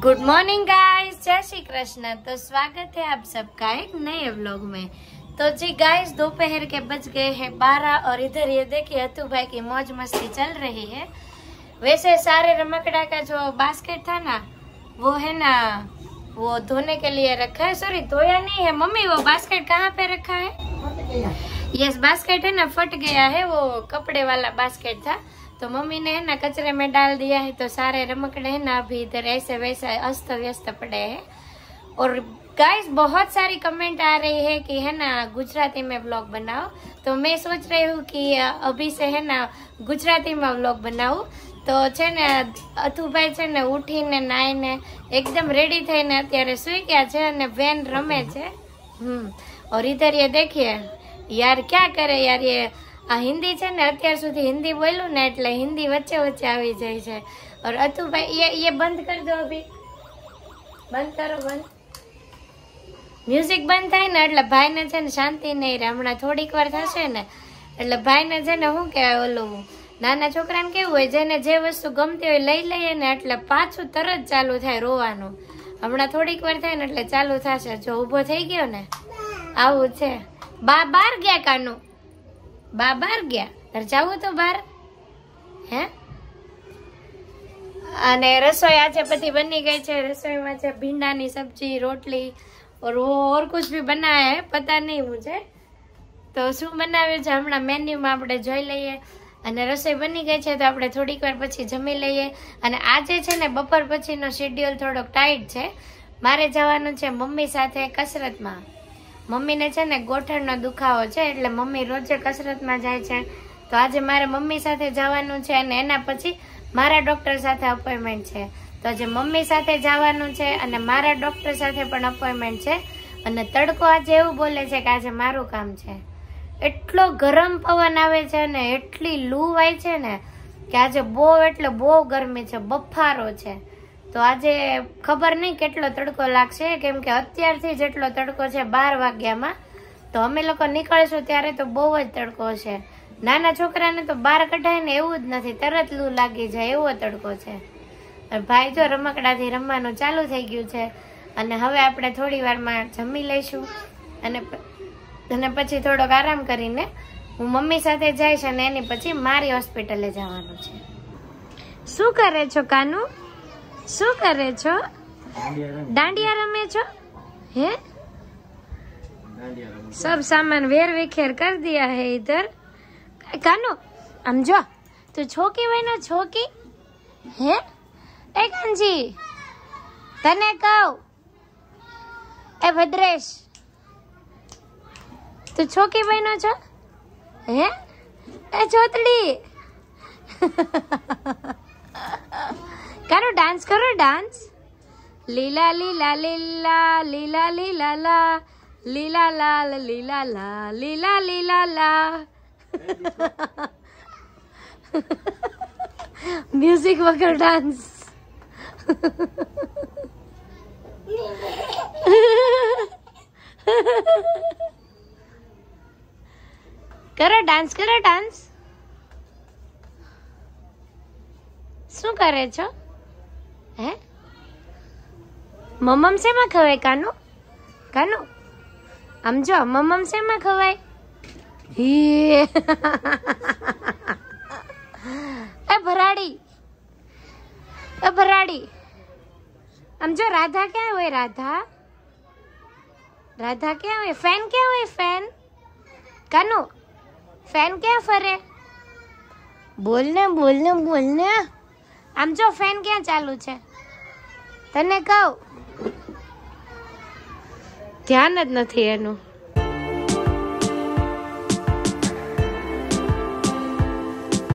good morning guys जय श्री कृष्ण तो स्वागत है आप सबका एक नए व्लॉग में तो जी गाइस दोपहर के बज गए हैं बारह और इधर ये देखिए अतु भाई की मौज मस्ती चल रही है वैसे सारे रमकड़ा का जो बास्केट था ना वो है ना वो धोने के लिए रखा है सॉरी धोया नहीं है मम्मी वो बास्केट कहाँ पे रखा है यस बास्केट है ना फट गया है वो कपड़े वाला बास्केट था तो मम्मी ने ना कचरे में डाल दिया है तो सारे रमकड़े है ना भी इधर ऐसे वैसे अस्त व्यस्त पड़े हैं और गाइस बहुत सारी कमेंट आ रही है कि है ना गुजराती में ब्लॉग बनाओ तो मैं सोच रही हूँ कि अभी से है ना गुजराती में ब्लॉग तो व्लॉग બનાવું તો છે ને અથુભાઈ છે ને ઉઠીને નાઈને એકદમ રેડી થઈને અત્યારે સુઈ ગયા છે અને बेन रमे છે હમ ઓર ઇધર યે દેખીએ યાર ક્યાં કરે યાર યે આ હિન્દી છે ને અત્યાર સુધી હિન્દી બોલ્યું ને એટલે હિન્દી વચ્ચે વચ્ચે આવી જાય છે ઓર અતુભાઈ એ એ બંધ કરી દો અભી બંધ કરો બંધ મ્યુઝિક બંધ થાય ને એટલે ભાઈને છે ને શાંતિ નહીં રહે હમણાં થોડીક વાર થશે ને એટલે ભાઈને છે ને શું કહેવાય ઓલું નાના છોકરાને કેવું હોય જેને જે વસ્તુ ગમતી હોય લઈ લઈએ ને એટલે પાછું તરત ચાલુ થાય રોવાનું હમણાં થોડીક વાર થાય ને એટલે ચાલુ થશે જો ઊભો થઈ ગયો ને આવું છે બા બાર ગયા કાનું બા બહાર ગયા જાવું તો બહાર હે અને રસોઈ આજે બધી બની ગઈ છે રસોઈમાં છે ભીંડાની સબ્જી રોટલી ઓર ઓર કુછ ભી બનાવે પતા નહીં હું મુજે તો શું બનાવ્યું છે હમણાં મેન્યુમાં આપણે જોઈ લઈએ અને રસોઈ બની ગઈ છે તો આપણે થોડીક વાર પછી જમી લઈએ અને આજે છે ને બપોર પછીનો શેડ્યુલ થોડોક ટાઈટ છે મારે જવાનું છે મમ્મી સાથે કસરતમાં મમ્મીને છે ને ગોઠણનો દુખાવો છે એટલે મમ્મી રોજે કસરતમાં જાય છે તો આજે મારે મમ્મી સાથે જવાનું છે અને એના પછી મારા ડૉક્ટર સાથે અપોઇન્ટમેન્ટ છે તો આજે મમ્મી સાથે જવાનું છે અને મારા ડૉક્ટર સાથે પણ અપોઇન્ટમેન્ટ છે અને તડકો આજે એવું બોલે છે કે આજે મારું કામ છે એટલો ગરમ પવન આવે છે અને એટલી લૂ વાય છે ને કે આજે બહુ એટલે બહુ ગરમી છે બફારો છે તો આજે ખબર નહીં કેટલો તડકો લાગશે કેમ કે અત્યારથી જેટલો તડકો છે બાર વાગ્યામાં તો અમે લોકો નીકળશું ત્યારે તો બહુ જ તડકો છે નાના છોકરાને તો બહાર કઢાય ને એવું જ નથી તરત લૂ લાગી જાય એવો તડકો છે ભાઈ જો રમકડાથી રમવાનું ચાલુ થઈ ગયું છે અને હવે આપણે થોડી વારમાં જમી લઈશું અને અને પછી થોડોક આરામ કરીને હું મમ્મી સાથે જઈશ અને એની પછી મારી હોસ્પિટલે જવાનું છે શું કરે છો કાનું શું કરે છો દાંડિયા રમે છો હે સબ સામાન વેર વેખેર કર દિયા હે ઇધર કાનો આમ જો તું છોકી બહેનો છોકી હે એ કાનજી તને કહું એ ભદ્રેશ તું છોકી બહેનો છો હે એ ચોતડી डान्स करो डान्स लीला लीला लीला लीला लीला ला लीला ला लीला ला लीला लीला ला म्युझिक वगैरे डान्स करा डान्स करा डान्स શું કરે છો હે મમ્મ શેમાં ખવાય કાનો કાનો આમ જો મમ્મ શેમાં ખવાય એ ભરાડી એ ભરાડી આમ જો રાધા ક્યાં હોય રાધા રાધા ક્યાં હોય ફેન ક્યાં હોય ફેન કાનો ફેન ક્યાં ફરે બોલને બોલને બોલને આમ જો ફેન ક્યાં ચાલુ છે તને કહું ધ્યાન જ નથી એનું